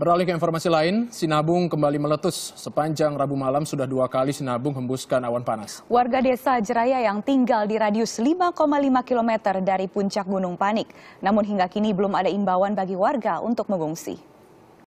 Beralih ke informasi lain, sinabung kembali meletus. Sepanjang Rabu malam sudah dua kali sinabung hembuskan awan panas. Warga desa Jeraya yang tinggal di radius 5,5 km dari puncak Gunung Panik. Namun hingga kini belum ada imbauan bagi warga untuk mengungsi.